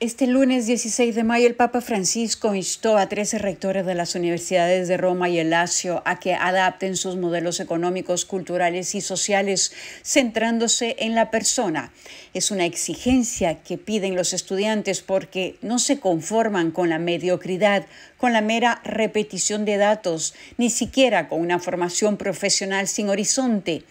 Este lunes 16 de mayo el Papa Francisco instó a 13 rectores de las universidades de Roma y el Lacio a que adapten sus modelos económicos, culturales y sociales centrándose en la persona. Es una exigencia que piden los estudiantes porque no se conforman con la mediocridad, con la mera repetición de datos, ni siquiera con una formación profesional sin horizonte.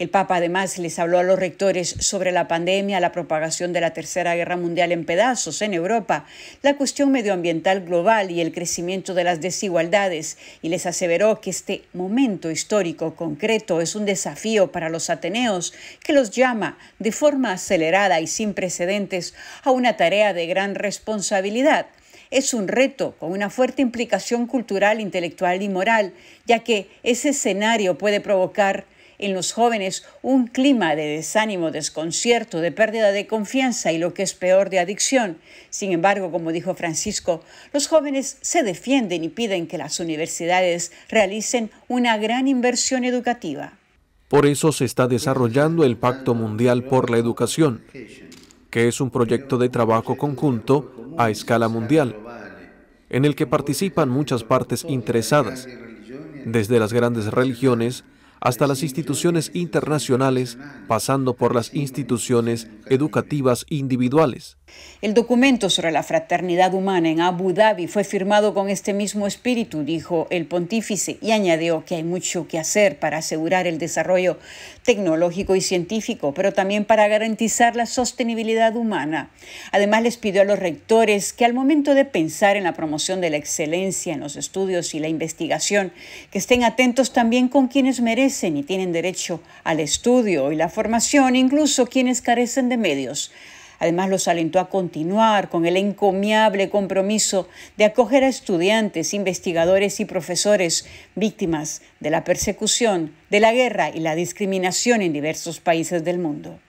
El Papa además les habló a los rectores sobre la pandemia, la propagación de la Tercera Guerra Mundial en pedazos en Europa, la cuestión medioambiental global y el crecimiento de las desigualdades, y les aseveró que este momento histórico concreto es un desafío para los ateneos que los llama de forma acelerada y sin precedentes a una tarea de gran responsabilidad es un reto con una fuerte implicación cultural, intelectual y moral, ya que ese escenario puede provocar en los jóvenes un clima de desánimo, desconcierto, de pérdida de confianza y lo que es peor de adicción. Sin embargo, como dijo Francisco, los jóvenes se defienden y piden que las universidades realicen una gran inversión educativa. Por eso se está desarrollando el Pacto Mundial por la Educación, que es un proyecto de trabajo conjunto a escala mundial, en el que participan muchas partes interesadas, desde las grandes religiones hasta las instituciones internacionales, pasando por las instituciones educativas individuales. El documento sobre la fraternidad humana en Abu Dhabi fue firmado con este mismo espíritu, dijo el pontífice, y añadió que hay mucho que hacer para asegurar el desarrollo tecnológico y científico, pero también para garantizar la sostenibilidad humana. Además, les pidió a los rectores que al momento de pensar en la promoción de la excelencia en los estudios y la investigación, que estén atentos también con quienes merecen y tienen derecho al estudio y la formación, incluso quienes carecen de medios. Además, los alentó a continuar con el encomiable compromiso de acoger a estudiantes, investigadores y profesores víctimas de la persecución, de la guerra y la discriminación en diversos países del mundo.